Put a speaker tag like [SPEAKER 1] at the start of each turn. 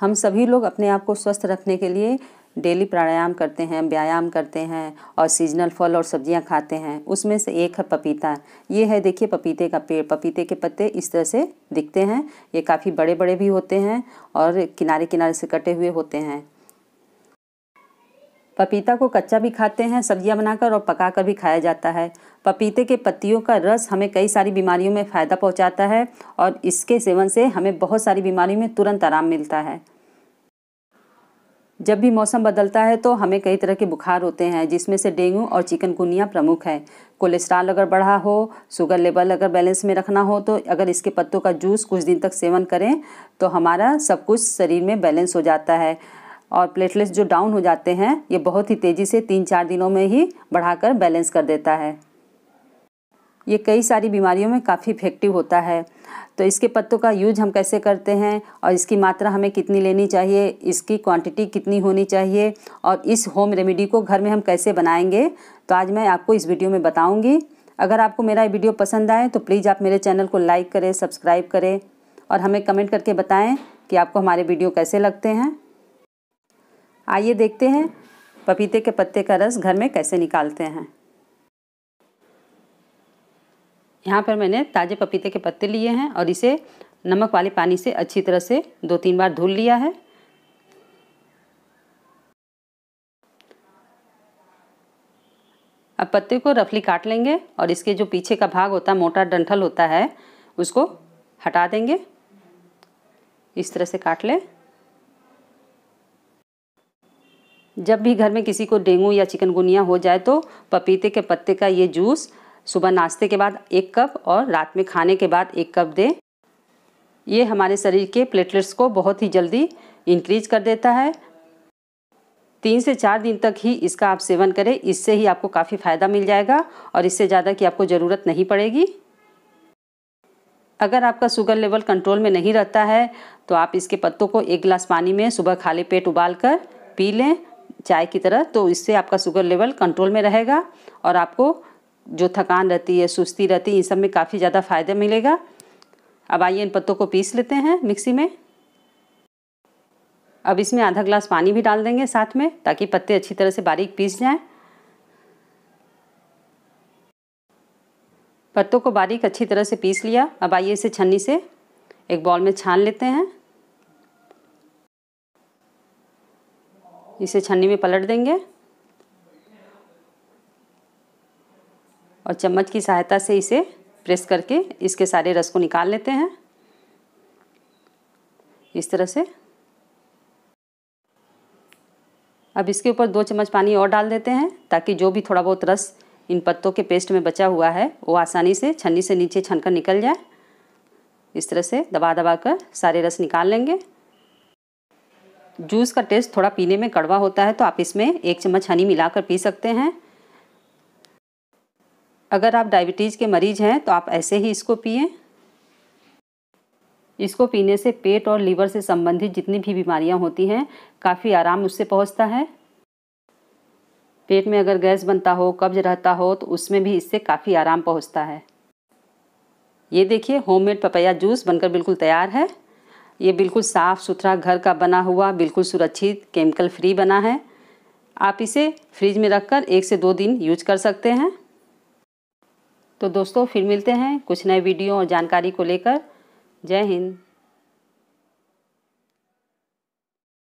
[SPEAKER 1] हम सभी लोग अपने आप को स्वस्थ रखने के लिए डेली प्राणायाम करते हैं व्यायाम करते हैं और सीजनल फल और सब्जियां खाते हैं उसमें से एक है पपीता ये है देखिए पपीते का पेड़ पपीते के पत्ते इस तरह से दिखते हैं ये काफ़ी बड़े बड़े भी होते हैं और किनारे किनारे से कटे हुए होते हैं पपीता को कच्चा भी खाते हैं सब्जियां बनाकर और पकाकर भी खाया जाता है पपीते के पत्तियों का रस हमें कई सारी बीमारियों में फ़ायदा पहुंचाता है और इसके सेवन से हमें बहुत सारी बीमारियों में तुरंत आराम मिलता है जब भी मौसम बदलता है तो हमें कई तरह के बुखार होते हैं जिसमें से डेंगू और चिकनगुनिया प्रमुख है कोलेस्ट्रॉल अगर बढ़ा हो शुगर लेवल अगर बैलेंस में रखना हो तो अगर इसके पत्तों का जूस कुछ दिन तक सेवन करें तो हमारा सब कुछ शरीर में बैलेंस हो जाता है और प्लेटलेट्स जो डाउन हो जाते हैं ये बहुत ही तेज़ी से तीन चार दिनों में ही बढ़ाकर बैलेंस कर देता है ये कई सारी बीमारियों में काफ़ी इफेक्टिव होता है तो इसके पत्तों का यूज हम कैसे करते हैं और इसकी मात्रा हमें कितनी लेनी चाहिए इसकी क्वांटिटी कितनी होनी चाहिए और इस होम रेमेडी को घर में हम कैसे बनाएंगे तो आज मैं आपको इस वीडियो में बताऊंगी अगर आपको मेरा ये वीडियो पसंद आए तो प्लीज़ आप मेरे चैनल को लाइक करें सब्सक्राइब करें और हमें कमेंट करके बताएँ कि आपको हमारे वीडियो कैसे लगते हैं आइए देखते हैं पपीते के पत्ते का रस घर में कैसे निकालते हैं यहाँ पर मैंने ताज़े पपीते के पत्ते लिए हैं और इसे नमक वाले पानी से अच्छी तरह से दो तीन बार धुल लिया है अब पत्ते को रफली काट लेंगे और इसके जो पीछे का भाग होता है मोटा डंठल होता है उसको हटा देंगे इस तरह से काट लें जब भी घर में किसी को डेंगू या चिकनगुनिया हो जाए तो पपीते के पत्ते का ये जूस सुबह नाश्ते के बाद एक कप और रात में खाने के बाद एक कप दें ये हमारे शरीर के प्लेटलेट्स को बहुत ही जल्दी इंक्रीज कर देता है तीन से चार दिन तक ही इसका आप सेवन करें इससे ही आपको काफ़ी फ़ायदा मिल जाएगा और इससे ज़्यादा की आपको ज़रूरत नहीं पड़ेगी अगर आपका शुगर लेवल कंट्रोल में नहीं रहता है तो आप इसके पत्तों को एक गिलास पानी में सुबह खाली पेट उबाल कर पी लें चाय की तरह तो इससे आपका शुगर लेवल कंट्रोल में रहेगा और आपको जो थकान रहती है सुस्ती रहती है इन सब में काफ़ी ज़्यादा फ़ायदा मिलेगा अब आइए इन पत्तों को पीस लेते हैं मिक्सी में अब इसमें आधा ग्लास पानी भी डाल देंगे साथ में ताकि पत्ते अच्छी तरह से बारीक पीस जाएं पत्तों को बारीक अच्छी तरह से पीस लिया अब आइए इसे छन्नी से एक बॉल में छान लेते हैं इसे छन्नी में पलट देंगे और चम्मच की सहायता से इसे प्रेस करके इसके सारे रस को निकाल लेते हैं इस तरह से अब इसके ऊपर दो चम्मच पानी और डाल देते हैं ताकि जो भी थोड़ा बहुत रस इन पत्तों के पेस्ट में बचा हुआ है वो आसानी से छन्नी से नीचे छनकर निकल जाए इस तरह से दबा दबा कर सारे रस निकाल लेंगे जूस का टेस्ट थोड़ा पीने में कड़वा होता है तो आप इसमें एक चम्मच हनी मिलाकर पी सकते हैं अगर आप डायबिटीज़ के मरीज़ हैं तो आप ऐसे ही इसको पिए इसको पीने से पेट और लीवर से संबंधित जितनी भी बीमारियां होती हैं काफ़ी आराम उससे पहुंचता है पेट में अगर गैस बनता हो कब्ज रहता हो तो उसमें भी इससे काफ़ी आराम पहुंचता है ये देखिए होममेड पपैया जूस बनकर बिल्कुल तैयार है ये बिल्कुल साफ़ सुथरा घर का बना हुआ बिल्कुल सुरक्षित केमिकल फ्री बना है आप इसे फ्रिज में रखकर एक से दो दिन यूज कर सकते हैं तो दोस्तों फिर मिलते हैं कुछ नए वीडियो और जानकारी को लेकर जय हिंद